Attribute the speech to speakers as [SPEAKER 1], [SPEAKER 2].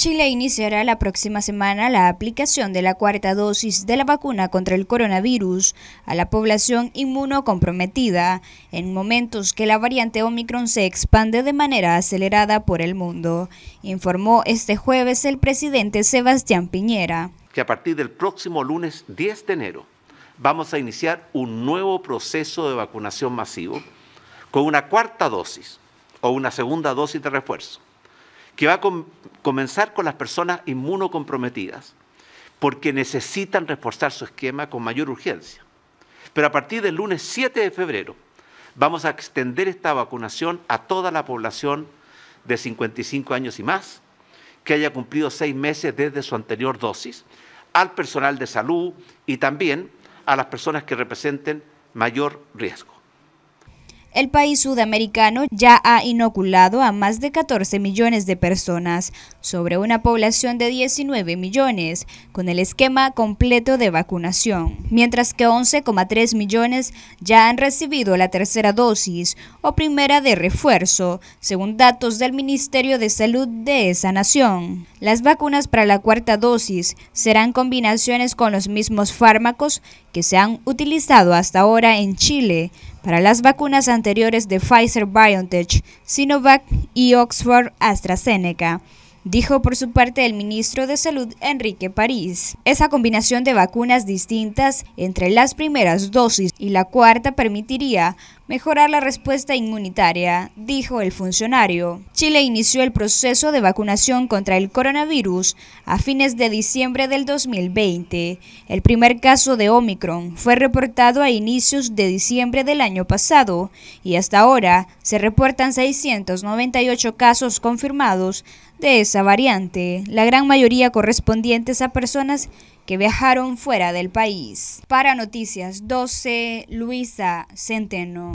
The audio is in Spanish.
[SPEAKER 1] Chile iniciará la próxima semana la aplicación de la cuarta dosis de la vacuna contra el coronavirus a la población inmunocomprometida, en momentos que la variante Omicron se expande de manera acelerada por el mundo, informó este jueves el presidente Sebastián Piñera.
[SPEAKER 2] Que a partir del próximo lunes 10 de enero vamos a iniciar un nuevo proceso de vacunación masivo con una cuarta dosis o una segunda dosis de refuerzo que va a comenzar con las personas inmunocomprometidas, porque necesitan reforzar su esquema con mayor urgencia. Pero a partir del lunes 7 de febrero vamos a extender esta vacunación a toda la población de 55 años y más que haya cumplido seis meses desde su anterior dosis, al personal de salud y también a las personas que representen mayor riesgo.
[SPEAKER 1] El país sudamericano ya ha inoculado a más de 14 millones de personas sobre una población de 19 millones con el esquema completo de vacunación, mientras que 11,3 millones ya han recibido la tercera dosis o primera de refuerzo, según datos del Ministerio de Salud de esa nación. Las vacunas para la cuarta dosis serán combinaciones con los mismos fármacos que se han utilizado hasta ahora en Chile, para las vacunas anteriores de Pfizer BioNTech, Sinovac y Oxford AstraZeneca dijo por su parte el ministro de Salud Enrique París. Esa combinación de vacunas distintas entre las primeras dosis y la cuarta permitiría mejorar la respuesta inmunitaria, dijo el funcionario. Chile inició el proceso de vacunación contra el coronavirus a fines de diciembre del 2020. El primer caso de Omicron fue reportado a inicios de diciembre del año pasado y hasta ahora se reportan 698 casos confirmados de esa variante, la gran mayoría correspondientes a personas que viajaron fuera del país. Para Noticias 12, Luisa Centeno.